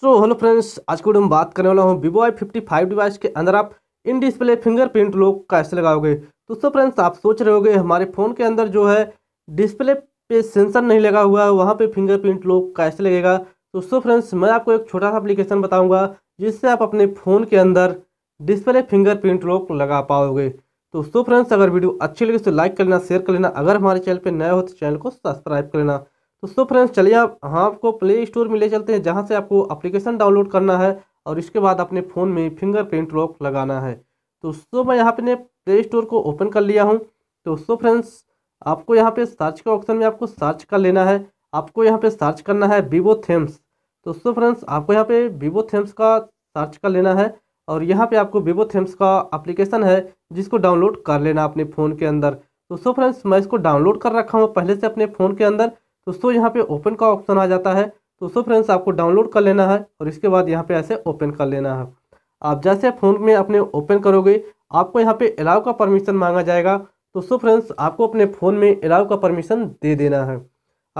so hello friends आज की video में बात करने वाला हूँ Vivo I fifty five device के अंदर आप इन डिस्प्ले फिंगरप्रिंट लोग कैसे लगाओगे तो सो फ्रेंड्स आप सोच रहे होगे हमारे फ़ोन के अंदर जो है डिस्प्ले पे सेंसर नहीं लगा हुआ है वहाँ पे फिंगरप्रिंट लोग कैसे लगेगा तो सो फ्रेंड्स मैं आपको एक छोटा सा अप्लीकेशन बताऊँगा जिससे आप अपने फ़ोन के अंदर डिस्प्ले प्रिंट लोग लगा पाओगे तो सो फ्रेंड्स अगर वीडियो अच्छी लगे तो लाइक कर लेना शेयर कर लेना अगर हमारे चैनल पर नए हो तो चैनल को सब्सक्राइब कर लेना तो सो फ्रेंड्स चलिए आप हाँ आपको प्ले स्टोर में ले चलते हैं जहाँ से आपको अप्लीकेशन डाउनलोड करना है और इसके बाद अपने फ़ोन में फिंगरप्रिंट लॉक लगाना है तो सो मैं यहाँ पे प्ले स्टोर को ओपन कर लिया हूँ तो सो फ्रेंड्स आपको यहाँ पे सर्च के ऑप्शन में आपको सर्च कर लेना है आपको यहाँ पे सर्च करना है वीवो थेम्स तो सो फ्रेंड्स आपको यहाँ पे वीवो थेम्स का सर्च कर लेना है और यहाँ पे आपको वीवो थेम्स का एप्लीकेशन है जिसको डाउनलोड कर लेना अपने फ़ोन के अंदर तो सो फ्रेंड्स मैं इसको डाउनलोड कर रखा हूँ पहले से अपने फ़ोन के अंदर दोस्तों यहाँ पे ओपन का ऑप्शन आ जाता है तो दोस्तों फ्रेंड्स आपको डाउनलोड कर लेना है और इसके बाद यहाँ पे ऐसे ओपन कर लेना है आप जैसे फ़ोन में अपने ओपन करोगे आपको यहाँ पे अलाउ का परमिशन मांगा जाएगा दोस्तों फ्रेंड्स आपको अपने फ़ोन में अलाउ का परमिशन दे देना है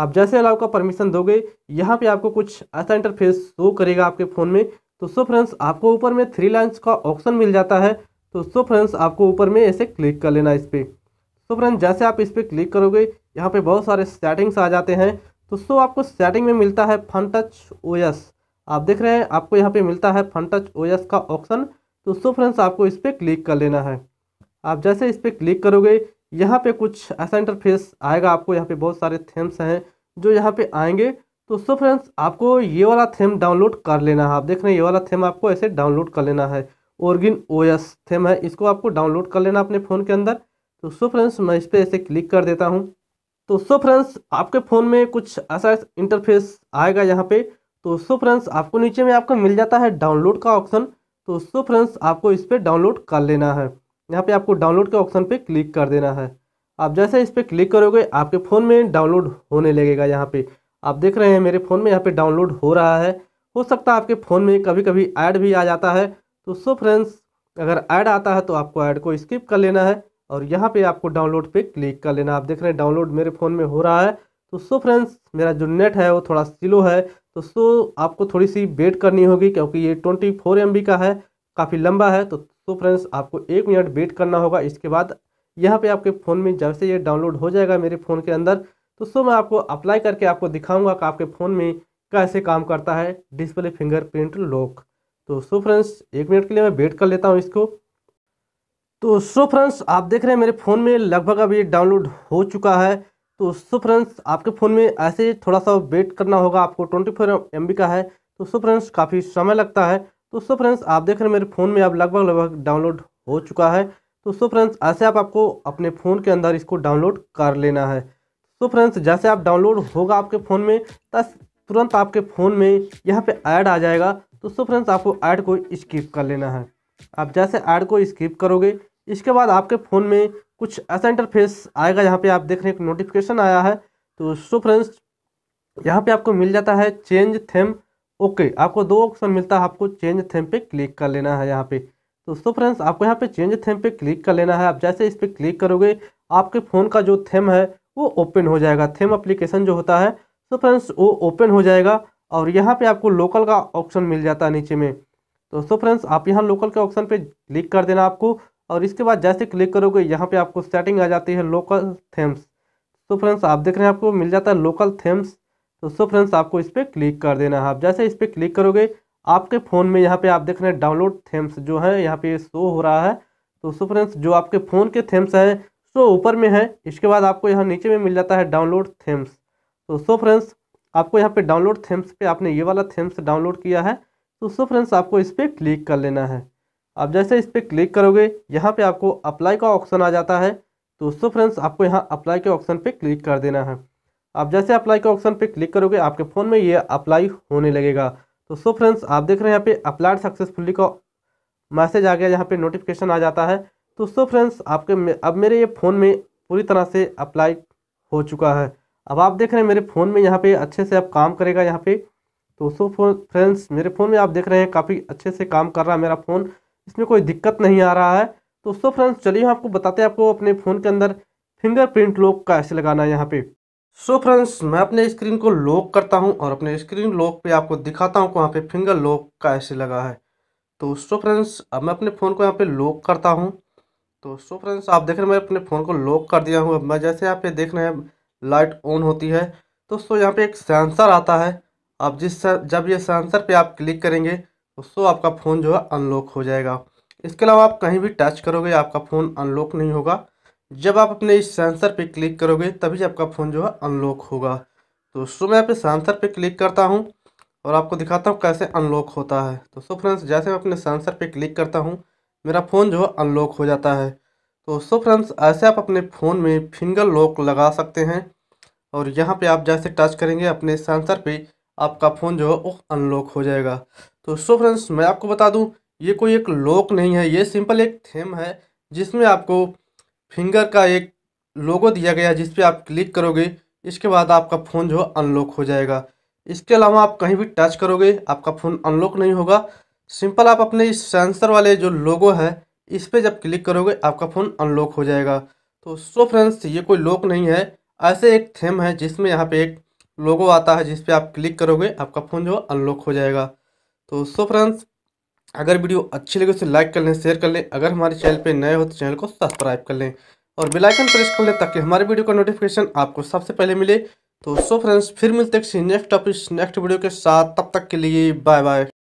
आप जैसे अलाउ का परमिशन दोगे यहाँ पे आपको कुछ ऐसा इंटरफेस शो करेगा आपके फ़ोन में दोस्तों फ्रेंड्स आपको ऊपर में थ्री लाइन्स का ऑप्शन मिल जाता है दोस्तों फ्रेंड्स आपको ऊपर में ऐसे क्लिक कर लेना इस पर तो फ्रेंड्स जैसे आप इस पर क्लिक करोगे यहाँ पे बहुत सारे सेटिंग्स आ जाते हैं दोस्तों आपको सेटिंग में मिलता है फन टच ओ आप देख रहे हैं आपको यहाँ पे मिलता है फन टच ओ का ऑप्शन दोस्तों फ्रेंड्स आपको इस पर क्लिक कर लेना है आप जैसे इस पर क्लिक करोगे यहाँ पे कुछ ऐसा इंटरफेस आएगा आपको यहाँ पे बहुत सारे थेम्स हैं जो यहाँ पे आएंगे दोस्तों फ्रेंड्स आपको ये वाला थेम डाउनलोड कर लेना है आप देख रहे हैं ये वाला थेम आपको ऐसे डाउनलोड कर लेना है ओरगिन ओ थेम है इसको आपको डाउनलोड कर लेना अपने फ़ोन के अंदर तो दोस्तों फ्रेंड्स मैं इस पर ऐसे क्लिक कर देता हूँ तो सो फ्रेंड्स आपके फ़ोन में कुछ ऐसा इंटरफेस आएगा यहाँ पे तो सो फ्रेंड्स आपको नीचे में आपको मिल जाता है डाउनलोड का ऑप्शन तो सो फ्रेंड्स आपको इस पर डाउनलोड कर लेना है यहाँ पे आपको डाउनलोड के ऑप्शन पे क्लिक कर देना है आप जैसे इस पर क्लिक करोगे आपके फ़ोन में डाउनलोड होने लगेगा यहाँ पर आप देख रहे हैं मेरे फ़ोन में यहाँ पर डाउनलोड हो रहा है हो सकता है आपके फ़ोन में कभी कभी ऐड भी आ जाता है तो सो फ्रेंड्स अगर ऐड आता है तो आपको ऐड को स्किप कर लेना है और यहाँ पे आपको डाउनलोड पे क्लिक कर लेना आप देख रहे हैं डाउनलोड मेरे फ़ोन में हो रहा है तो सो फ्रेंड्स मेरा जो नेट है वो थोड़ा स्लो है तो सो आपको थोड़ी सी वेट करनी होगी क्योंकि ये ट्वेंटी फोर एम बी का है काफ़ी लंबा है तो सो फ्रेंड्स आपको एक मिनट वेट करना होगा इसके बाद यहाँ पर आपके फ़ोन में जब से ये डाउनलोड हो जाएगा मेरे फ़ोन के अंदर तो सो मैं आपको अप्लाई करके आपको दिखाऊंगा कि आपके फ़ोन में कैसे काम करता है डिस्प्ले फिंगरप्रिंट लॉक तो सो फ्रेंड्स एक मिनट के लिए मैं वेट कर लेता हूँ इसको तो सो फ्रेंड्स आप देख रहे हैं मेरे फ़ोन में लगभग अभी डाउनलोड हो चुका है तो सो फ्रेंड्स आपके फ़ोन में ऐसे थोड़ा सा वेट करना होगा आपको ट्वेंटी फोर एम का है तो सो फ्रेंड्स काफ़ी समय लगता है तो सो फ्रेंड्स आप देख रहे हैं मेरे फ़ोन में अब लगभग लगभग डाउनलोड हो चुका है तो सो फ्रेंड्स ऐसे आप आपको अपने फ़ोन के अंदर इसको डाउनलोड कर लेना है सो फ्रेंड्स जैसे आप डाउनलोड होगा आपके फ़ोन में तस तुरंत आपके फ़ोन में यहाँ पर ऐड आ जाएगा तो सो फ्रेंड्स आपको ऐड को स्किप कर लेना है आप जैसे ऐड को स्किप करोगे इसके बाद आपके फ़ोन में कुछ ऐसा इंटरफेस आएगा जहाँ पे आप देख रहे हैं नोटिफिकेशन आया है तो सो फ्रेंड्स यहाँ पे आपको मिल जाता है चेंज थेम ओके आपको दो ऑप्शन मिलता है आपको चेंज थेम पे क्लिक कर लेना है यहाँ पे तो सो फ्रेंड्स आपको यहाँ पे चेंज थेम पे क्लिक कर लेना है आप जैसे इस पर क्लिक करोगे आपके फ़ोन का जो थेम है वो ओपन हो जाएगा थेम अप्लीकेशन जो होता है सो फ्रेंड्स वो ओपन हो जाएगा और यहाँ पर आपको लोकल का ऑप्शन मिल जाता है नीचे में दोस्तों फ्रेंड्स आप यहाँ लोकल के ऑप्शन पे क्लिक कर देना आपको और इसके बाद जैसे क्लिक करोगे यहाँ पे आपको सेटिंग आ जाती है लोकल थेम्स तो फ्रेंड्स आप देख रहे हैं आपको मिल जाता है लोकल थेम्स दोस्तों फ्रेंड्स आपको इस पर क्लिक कर देना है आप जैसे इस पर क्लिक करोगे आपके फ़ोन में यहाँ पे आप देख रहे हैं डाउनलोड थेम्स जो है यहाँ पे शो हो रहा है दोस्तों फ्रेंड्स जो आपके फ़ोन के थेम्स हैं सो ऊपर में है इसके बाद आपको यहाँ नीचे में मिल जाता है डाउनलोड थेम्स दोस्तों फ्रेंड्स आपको यहाँ पे डाउनलोड थेम्स पे आपने ये वाला थेम्स डाउनलोड किया है तो सो फ्रेंड्स आपको इस पर क्लिक कर लेना है अब जैसे इस पर क्लिक करोगे यहाँ पे आपको अप्लाई का ऑप्शन आ जाता है तो सो फ्रेंड्स आपको यहाँ अप्लाई के ऑप्शन पे क्लिक कर देना है आप जैसे अप्लाई के ऑप्शन पे क्लिक करोगे आपके फ़ोन में ये अप्लाई होने लगेगा तो सो फ्रेंड्स आप देख रहे हैं यहाँ पे अप्लाइड सक्सेसफुली का मैसेज आ गया यहाँ पे नोटिफिकेशन आ जाता है तो सो फ्रेंड्स आपके अब मेरे ये फ़ोन में पूरी तरह से अप्लाई हो चुका है अब आप देख रहे हैं मेरे फ़ोन में यहाँ पे अच्छे से अब काम करेगा यहाँ पे तो सो फोन फ्रेंड्स मेरे फ़ोन में आप देख रहे हैं काफ़ी अच्छे से काम कर रहा है मेरा फ़ोन इसमें कोई दिक्कत नहीं आ रहा है तो सो फ्रेंड्स चलिए हम आपको बताते हैं आपको अपने फ़ोन के अंदर फिंगरप्रिंट लॉक कैसे लगाना है यहाँ पे सो so फ्रेंड्स मैं अपने स्क्रीन को लॉक करता हूँ और अपने स्क्रीन लॉक पे आपको दिखाता हूँ वहाँ पे फिंगर लॉक कैसे लगा है तो सो फ्रेंड्स अब मैं अपने फ़ोन को यहाँ पे लॉक करता हूँ तो सो फ्रेंड्स आप देख रहे हैं मैं अपने फ़ोन को लॉक कर दिया हूँ अब मैं जैसे यहाँ पे देख रहे हैं लाइट ऑन होती है तो सो यहाँ पे एक सेंसर आता है आप जिस जब ये सेंसर पे आप क्लिक करेंगे उसको आपका फ़ोन जो है अनलॉक हो जाएगा इसके अलावा आप कहीं भी टच करोगे आपका फ़ोन अनलॉक नहीं होगा जब आप अपने इस सेंसर पे क्लिक करोगे तभी आपका फ़ोन जो है अनलॉक होगा तो सो मैं आप सेंसर पे क्लिक करता हूँ और आपको दिखाता हूँ कैसे अनलॉक होता है तो सो फ्रेंड्स जैसे मैं अपने सेंसर पे क्लिक करता हूँ मेरा फ़ोन जो है अनलॉक हो जाता है तो सो फ्रेंड्स ऐसे आप अपने फ़ोन में फिंगर लॉक लगा सकते हैं और यहाँ पे आप जैसे टच करेंगे अपने सेंसर पे आपका फ़ोन जो है वो अनलॉक हो जाएगा तो सो फ्रेंड्स मैं आपको बता दूं ये कोई एक लॉक नहीं है ये सिंपल एक थेम है जिसमें आपको फिंगर का एक लोगो दिया गया है जिस पर आप क्लिक करोगे इसके बाद आपका फ़ोन जो है अनलॉक हो जाएगा इसके अलावा आप कहीं भी टच करोगे आपका फ़ोन अनलॉक नहीं होगा सिंपल आप अपने इस सेंसर वाले जो लोगो है इस पर जब क्लिक करोगे आपका फ़ोन अनलॉक हो जाएगा तो सो फ्रेंड्स ये कोई लॉक नहीं है ऐसे एक थेम है जिसमें यहाँ पे एक लोगो आता है जिस पर आप क्लिक करोगे आपका फ़ोन जो अनलॉक हो जाएगा तो सो फ्रेंड्स अगर वीडियो अच्छी लगे उसे तो लाइक कर लें शेयर कर लें अगर हमारे चैनल पर नए हो तो चैनल को सब्सक्राइब कर लें और बेलाइकन प्रेस कर लें ताकि हमारे वीडियो का नोटिफिकेशन आपको सबसे पहले मिले तो सो फ्रेंड्स फिर मिलते हैं नेक्स्ट टॉपिक नेक्स्ट वीडियो के साथ तब तक के लिए बाय बाय